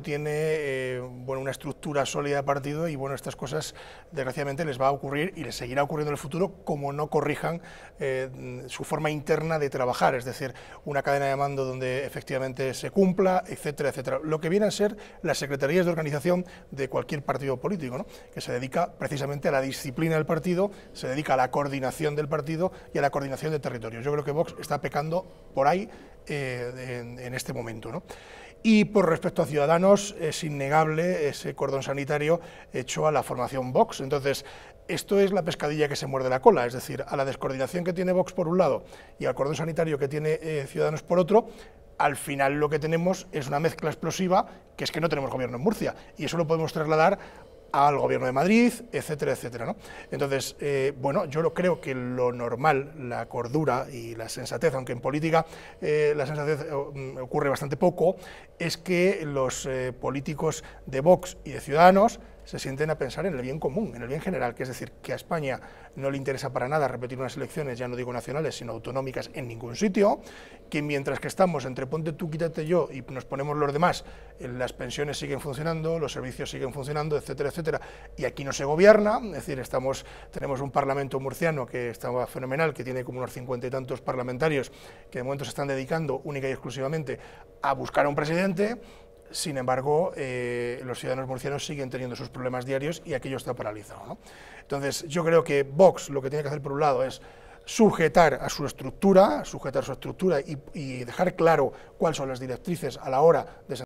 Tiene eh, bueno, una estructura sólida de partido y bueno, estas cosas desgraciadamente les va a ocurrir y les seguirá ocurriendo en el futuro como no corrijan eh, su forma interna de trabajar, es decir, una cadena de mando donde efectivamente se cumpla, etcétera, etcétera. Lo que vienen a ser las secretarías de organización de cualquier partido político, ¿no? que se dedica precisamente a la disciplina del partido, se dedica a la coordinación del partido y a la coordinación de territorios. Yo creo que Vox está pecando por ahí eh, en, este momento. ¿no? Y por respecto a Ciudadanos, es innegable ese cordón sanitario hecho a la formación Vox. Entonces, esto es la pescadilla que se muerde la cola, es decir, a la descoordinación que tiene Vox por un lado y al cordón sanitario que tiene eh, Ciudadanos por otro, al final lo que tenemos es una mezcla explosiva, que es que no tenemos gobierno en Murcia. Y eso lo podemos trasladar al gobierno de Madrid, etcétera, etcétera. ¿no? Entonces, eh, bueno, yo creo que lo normal, la cordura y la sensatez, aunque en política eh, la sensatez eh, ocurre bastante poco, es que los políticos de Vox y de Ciudadanos se sienten a pensar en el bien común, en el bien general, que es decir, que a España no le interesa para nada repetir unas elecciones, ya no digo nacionales, sino autonómicas en ningún sitio, que mientras que estamos entre ponte tú, quítate yo y nos ponemos los demás, eh, las pensiones siguen funcionando, los servicios siguen funcionando, etcétera, etcétera, y aquí no se gobierna, es decir, estamos, tenemos un parlamento murciano que está fenomenal, que tiene como unos cincuenta y tantos parlamentarios que de momento se están dedicando única y exclusivamente a buscar a un presidente, sin embargo, eh, los ciudadanos murcianos siguen teniendo sus problemas diarios y aquello está paralizado. Entonces, yo creo que Vox lo que tiene que hacer por un lado es sujetar a su estructura, sujetar su estructura y, y dejar claro cuáles son las directrices a la hora de